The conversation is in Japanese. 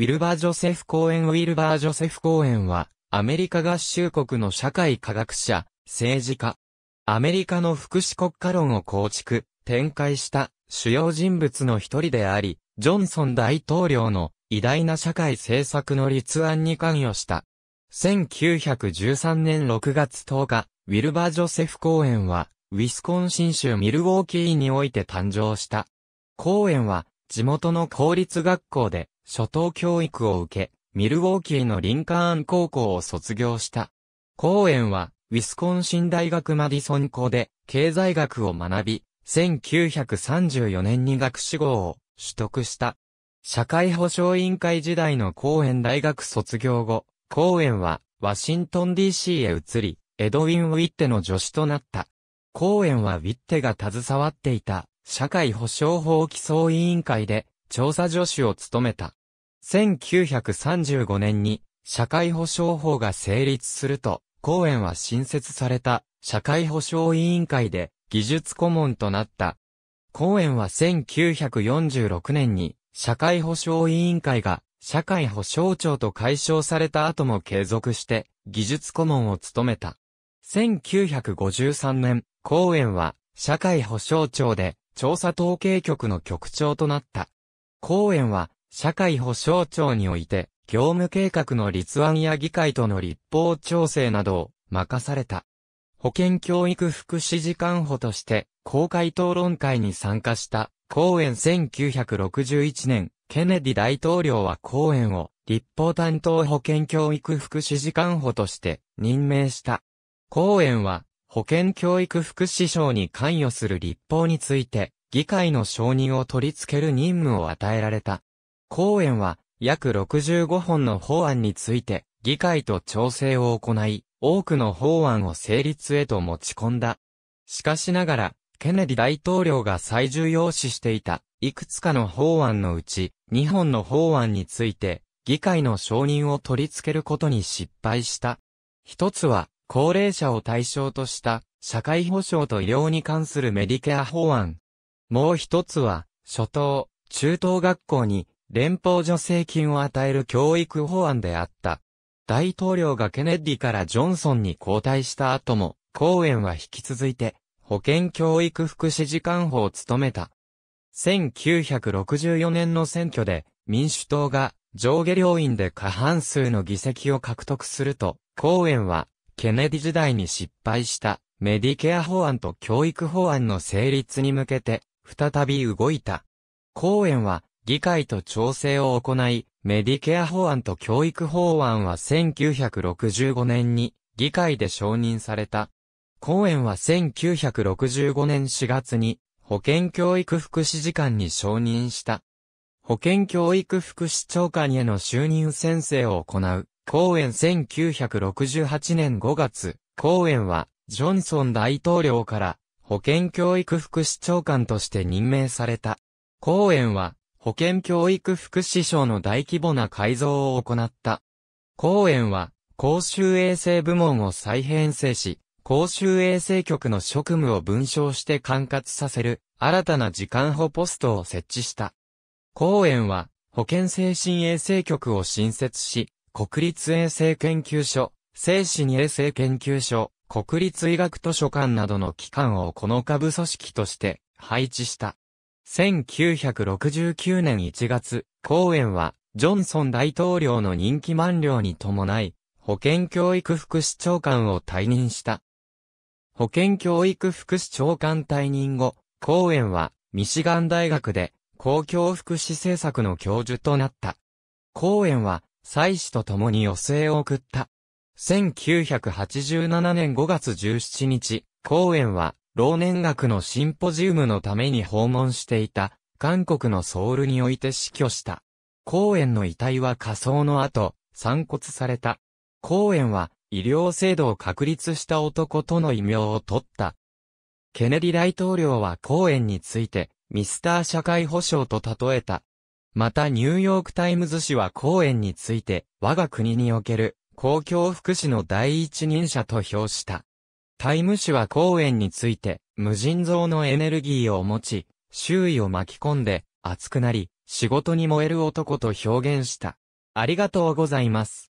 ウィルバー・ジョセフ公園ウィルバー・ジョセフ公園は、アメリカ合衆国の社会科学者、政治家、アメリカの福祉国家論を構築、展開した主要人物の一人であり、ジョンソン大統領の偉大な社会政策の立案に関与した。1913年6月10日、ウィルバー・ジョセフ公園は、ウィスコンシン州ミルウォーキーにおいて誕生した。公園は、地元の公立学校で、初等教育を受け、ミルウォーキーのリンカーン高校を卒業した。公園は、ウィスコンシン大学マディソン校で、経済学を学び、1934年に学士号を取得した。社会保障委員会時代の公園大学卒業後、公園は、ワシントン DC へ移り、エドウィン・ウィッテの助手となった。公園はウィッテが携わっていた、社会保障法規総委員会で、調査助手を務めた。1935年に社会保障法が成立すると、公園は新設された社会保障委員会で技術顧問となった。公園は1946年に社会保障委員会が社会保障庁と解消された後も継続して技術顧問を務めた。1953年、公園は社会保障庁で調査統計局の局長となった。公園は社会保障庁において、業務計画の立案や議会との立法調整などを任された。保健教育福祉時間補として、公開討論会に参加した、公園1961年、ケネディ大統領は公園を、立法担当保健教育福祉時間補として、任命した。公園は、保健教育福祉省に関与する立法について、議会の承認を取り付ける任務を与えられた。公園は約65本の法案について議会と調整を行い、多くの法案を成立へと持ち込んだ。しかしながら、ケネディ大統領が最重要視していた、いくつかの法案のうち、2本の法案について、議会の承認を取り付けることに失敗した。一つは、高齢者を対象とした、社会保障と医療に関するメディケア法案。もう一つは、初等、中等学校に、連邦助成金を与える教育法案であった。大統領がケネディからジョンソンに交代した後も、公園は引き続いて、保健教育福祉時間法を務めた。1964年の選挙で、民主党が上下両院で過半数の議席を獲得すると、公園は、ケネディ時代に失敗したメディケア法案と教育法案の成立に向けて、再び動いた。公園は、議会と調整を行い、メディケア法案と教育法案は1965年に議会で承認された。公演は1965年4月に保健教育福祉次官に承認した。保健教育福祉長官への就任宣誓を行う。公演1968年5月、公演はジョンソン大統領から保健教育福祉長官として任命された。公演は保健教育福祉省の大規模な改造を行った。公園は、公衆衛生部門を再編成し、公衆衛生局の職務を分章して管轄させる、新たな時間補ポストを設置した。公園は、保健精神衛生局を新設し、国立衛生研究所、精神衛生研究所、国立医学図書館などの機関をこの下部組織として配置した。1969年1月、公園は、ジョンソン大統領の任期満了に伴い、保健教育副市長官を退任した。保健教育副市長官退任後、公園は、ミシガン大学で、公共福祉政策の教授となった。公園は、妻子と共に余生を送った。1987年5月17日、公園は、老年学のシンポジウムのために訪問していた、韓国のソウルにおいて死去した。公園の遺体は火葬の後、散骨された。公園は、医療制度を確立した男との異名を取った。ケネディ大統領は公園について、ミスター社会保障と例えた。またニューヨークタイムズ紙は公園について、我が国における公共福祉の第一人者と評した。タイム氏は公園について、無尽蔵のエネルギーを持ち、周囲を巻き込んで、熱くなり、仕事に燃える男と表現した。ありがとうございます。